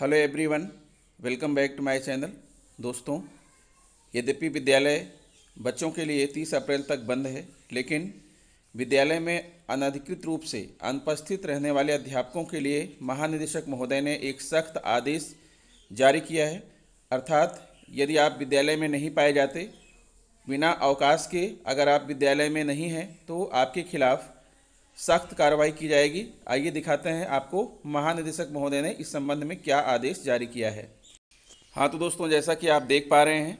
hello everyone welcome back to my channel दोस्तों यद्यपि विद्यालय बच्चों के लिए 30 अप्रैल तक बंद है लेकिन विद्यालय में अनधिकृत रूप से अनुपस्थित रहने वाले अध्यापकों के लिए महानिदेशक महोदय ने एक सख्त आदेश जारी किया है अर्थात यदि आप विद्यालय में नहीं पाए जाते बिना अवकाश के अगर आप विद्यालय में नहीं हैं तो आपके खिलाफ़ सख्त कार्रवाई की जाएगी आइए दिखाते हैं आपको महानिदेशक महोदय ने इस संबंध में क्या आदेश जारी किया है हाँ तो दोस्तों जैसा कि आप देख पा रहे हैं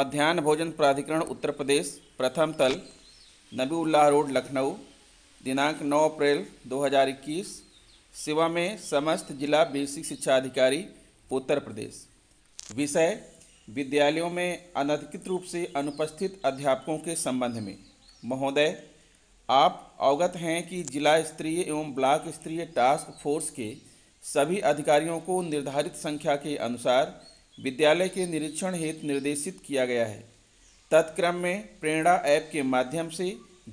मध्यान्ह भोजन प्राधिकरण उत्तर प्रदेश प्रथम तल नबीउल्लाह रोड लखनऊ दिनांक 9 अप्रैल 2021 सेवा में समस्त जिला बेसिक शिक्षा अधिकारी उत्तर प्रदेश विषय विद्यालयों में अनधिकृत रूप से अनुपस्थित अध्यापकों के संबंध में महोदय आप अवगत हैं कि जिला स्तरीय एवं ब्लॉक स्तरीय टास्क फोर्स के सभी अधिकारियों को निर्धारित संख्या के अनुसार विद्यालय के निरीक्षण हेतु निर्देशित किया गया है तत्क्रम में प्रेरणा ऐप के माध्यम से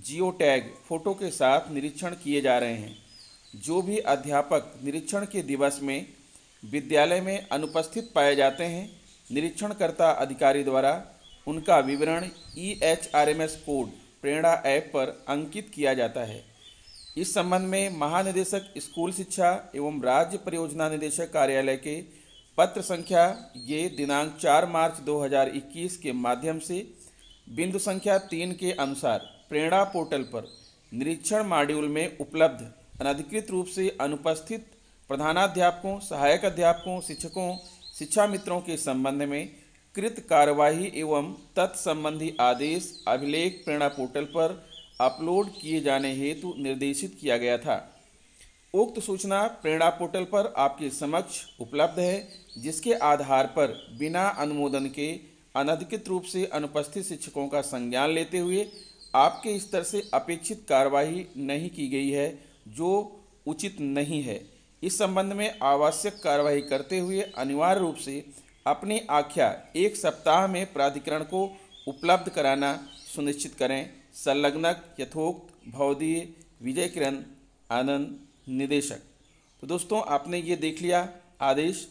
जियो टैग फोटो के साथ निरीक्षण किए जा रहे हैं जो भी अध्यापक निरीक्षण के दिवस में विद्यालय में अनुपस्थित पाए जाते हैं निरीक्षणकर्ता अधिकारी द्वारा उनका विवरण E H R M S code Prerna app पर अंकित किया जाता है इस संबंध में महानिदेशक स्कूल शिक्षा एवं राज्य परियोजना निदेशक कार्यालय के पत्र संख्या ये दिनांक 4 मार्च 2021 के माध्यम से बिंदु संख्या तीन के अनुसार प्रेरणा पोर्टल पर निरीक्षण मॉड्यूल में उपलब्ध अनधिकृत रूप से अनुपस्थित प्रधानाध्यापकों सहायक अध्यापकों शिक्षकों शिक्षा मित्रों के संबंध में कृत कार्यवाही एवं तत्संबंधी आदेश अभिलेख प्रेरणा पोर्टल पर अपलोड किए जाने हेतु निर्देशित किया गया था उक्त सूचना प्रेरणा पोर्टल पर आपके समक्ष उपलब्ध है जिसके आधार पर बिना अनुमोदन के अनधिकृत रूप से अनुपस्थित शिक्षकों का संज्ञान लेते हुए आपके स्तर से अपेक्षित कार्यवाही नहीं की गई है जो उचित नहीं है इस संबंध में आवश्यक कार्यवाही करते हुए अनिवार्य रूप से अपनी आख्या एक सप्ताह में प्राधिकरण को उपलब्ध कराना सुनिश्चित करें संलग्नक यथोक्त भौदीय विजय किरण आनंद निदेशक तो दोस्तों आपने ये देख लिया आदेश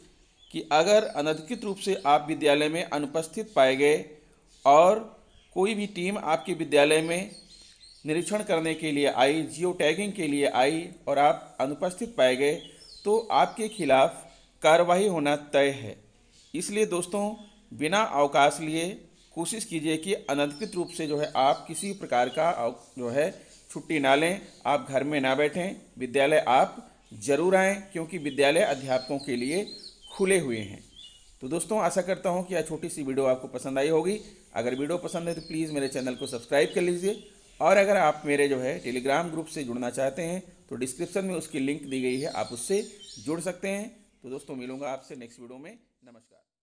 कि अगर अनधिकृत रूप से आप विद्यालय में अनुपस्थित पाए गए और कोई भी टीम आपके विद्यालय में निरीक्षण करने के लिए आई जियो टैगिंग के लिए आई और आप अनुपस्थित पाए गए तो आपके खिलाफ कार्रवाई होना तय है इसलिए दोस्तों बिना अवकाश लिए कोशिश कीजिए कि अनधिकृत रूप से जो है आप किसी प्रकार का जो है छुट्टी ना लें आप घर में ना बैठें विद्यालय आप ज़रूर आएँ क्योंकि विद्यालय अध्यापकों के लिए खुले हुए हैं तो दोस्तों आशा करता हूँ कि यह छोटी सी वीडियो आपको पसंद आई होगी अगर वीडियो पसंद है तो प्लीज़ मेरे चैनल को सब्सक्राइब कर लीजिए और अगर आप मेरे जो है टेलीग्राम ग्रुप से जुड़ना चाहते हैं तो डिस्क्रिप्शन में उसकी लिंक दी गई है आप उससे जुड़ सकते हैं तो दोस्तों मिलूंगा आपसे नेक्स्ट वीडियो में नमस्कार